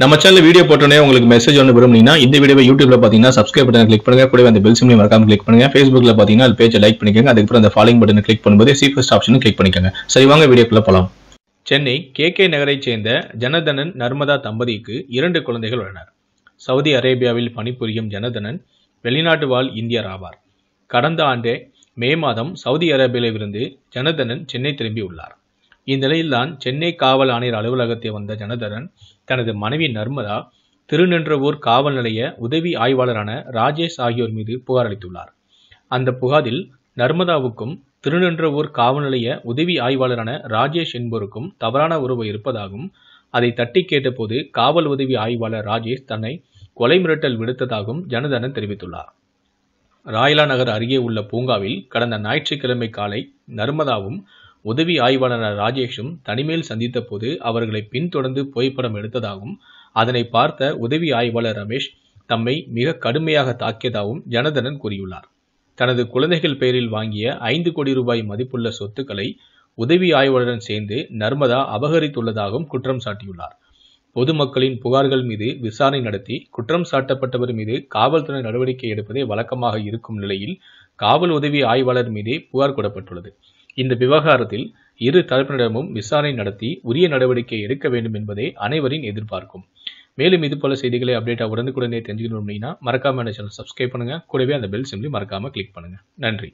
நம்ம channel video போட்டோன்னே உங்களுக்கு மெசேஜ் ஒன்று விரும்புனீங்கன்னா இந்த வீடியோ யூடியூப்ல பார்த்தீங்கன்னா சப்ஸ்கிரைப் பட்டன் கிளிக் பண்ணுங்க கூட அந்த பெல் சிம்லையும் மறக்காம கிளிக் பண்ணுங்க ஃபேஸ்புக்ல பார்த்தீங்கன்னா அது பேஜை லைக் பண்ணிக்கோங்க அதுக்கப்புறம் அந்த ஃபாலோயிங் பட்டன் கிளிக் பண்ணும்போது சீஃபஸ்ட் ஆப்ஷனும் கிளிக் பண்ணிக்கோங்க சரி வாங்க வீடியோக்குள்ள போகலாம் சென்னை கே கே நகரைச் சேர்ந்த ஜனதனன் நர்மதா தம்பதிக்கு இரண்டு குழந்தைகள் உள்ளனர் சவுதி அரேபியாவில் பணிபுரியும் ஜனதனன் வெளிநாட்டு வாழ் இந்தியர் ஆவார் கடந்த ஆண்டு மே மாதம் சவுதி அரேபியாவிலிருந்து ஜனதனன் சென்னை திரும்பியுள்ளார் இந்நிலையில்தான் சென்னை காவல் ஆணையர் அலுவலகத்தை வந்த ஜனதரன் தனது மனைவி நர்மதா திருநின்றவூர் காவல் நிலைய உதவி ஆய்வாளரான ராஜேஷ் ஆகியோர் மீது புகார் அளித்துள்ளார் அந்த புகாரில் நர்மதாவுக்கும் திருநின்றவூர் காவல் நிலைய உதவி ஆய்வாளரான ராஜேஷ் என்போருக்கும் தவறான உறவு இருப்பதாகவும் அதை தட்டி கேட்டபோது காவல் உதவி ஆய்வாளர் ராஜேஷ் தன்னை கொலை மிரட்டல் விடுத்ததாகவும் ஜனதரன் தெரிவித்துள்ளார் ராயலா நகர் அருகே உள்ள பூங்காவில் கடந்த ஞாயிற்றுக்கிழமை காலை நர்மதாவும் உதவி ஆய்வாளர் ராஜேஷும் தனிமேல் சந்தித்த போது அவர்களை பின்தொடர்ந்து புகைப்படம் எடுத்ததாகவும் அதனை பார்த்த உதவி ஆய்வாளர் ரமேஷ் தம்மை மிக கடுமையாக தாக்கியதாகவும் ஜனதனன் கூறியுள்ளார் தனது குழந்தைகள் பெயரில் வாங்கிய ஐந்து கோடி ரூபாய் மதிப்புள்ள சொத்துக்களை உதவி ஆய்வாளருடன் சேர்ந்து நர்மதா அபகரித்துள்ளதாகவும் குற்றம் சாட்டியுள்ளார் பொதுமக்களின் புகார்கள் மீது விசாரணை நடத்தி குற்றம் சாட்டப்பட்டவர் மீது காவல்துறை நடவடிக்கை எடுப்பதே வழக்கமாக இருக்கும் நிலையில் காவல் உதவி ஆய்வாளர் மீதே புகார் கூறப்பட்டுள்ளது இந்த விவகாரத்தில் இரு தரப்பினரிடமும் விசாரணை நடத்தி உரிய நடவடிக்கை எடுக்க வேண்டும் என்பதே அனைவரின் எதிர்பார்க்கும் மேலும் இது போல செய்திகளை அப்டேட்டாக உடனுக்குடனே தெரிஞ்சுக்கணும் அப்படின்னா மறக்காம சேனல் சப்ஸ்கிரைப் பண்ணுங்கள் கூடவே அந்த பெல் சிம்லி மறக்காமல் கிளிக் பண்ணுங்கள் நன்றி